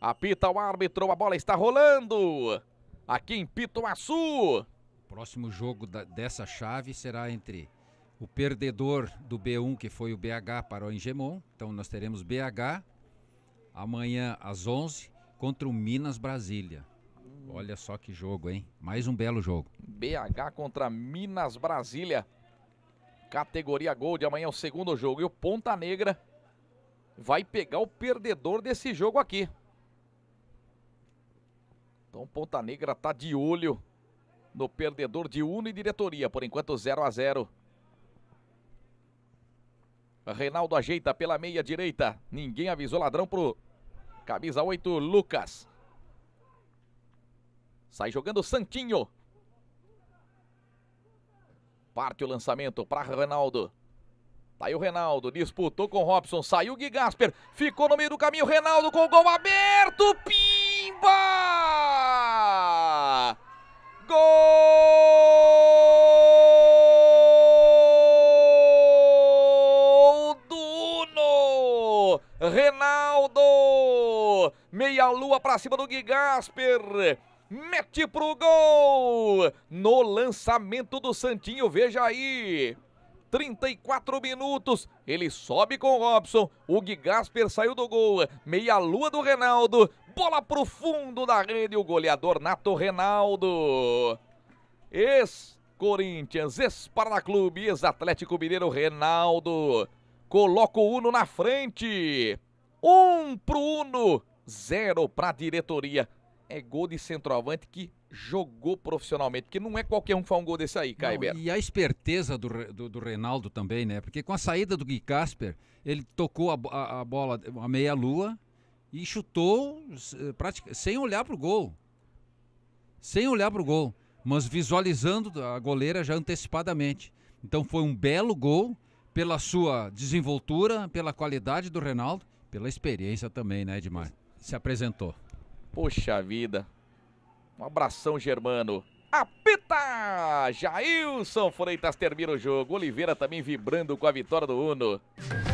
Apita o árbitro, a bola está rolando. Aqui em Pituaçu. Próximo jogo da, dessa chave será entre o perdedor do B1, que foi o BH, para o Engemon. Então nós teremos BH amanhã às 11 contra o Minas Brasília. Olha só que jogo, hein? Mais um belo jogo. BH contra Minas Brasília. Categoria Gold, amanhã é o segundo jogo. E o Ponta Negra vai pegar o perdedor desse jogo aqui. Então Ponta Negra está de olho no perdedor de Uno e diretoria. Por enquanto 0 a 0 Reinaldo ajeita pela meia direita. Ninguém avisou ladrão pro camisa 8, Lucas. Sai jogando Santinho. Parte o lançamento para Reinaldo. Tá aí o Reinaldo, disputou com Robson, saiu Gui Gasper, ficou no meio do caminho, Reinaldo com o gol aberto, Reinaldo! Meia lua para cima do Gui Gasper mete pro gol no lançamento do Santinho, veja aí. 34 minutos, ele sobe com o Robson, o Gui Gasper saiu do gol, meia lua do Reinaldo, bola pro fundo da rede, o goleador Nato Reinaldo. Ex-Corinthians, ex-Paraná Clube, ex-Atlético Mineiro Reinaldo. Coloca o Uno na frente. Um pro Uno, zero pra diretoria. É gol de centroavante que jogou profissionalmente, porque não é qualquer um que faz um gol desse aí, Caio E a esperteza do, do, do, Reinaldo também, né? Porque com a saída do Gui Casper, ele tocou a, a, a bola a meia-lua e chutou sem olhar pro gol. Sem olhar pro gol, mas visualizando a goleira já antecipadamente. Então foi um belo gol pela sua desenvoltura, pela qualidade do Reinaldo, pela experiência também, né, Edmar? Se apresentou. Poxa vida. Um abração, Germano. Apita! Jailson Freitas termina o jogo. Oliveira também vibrando com a vitória do Uno.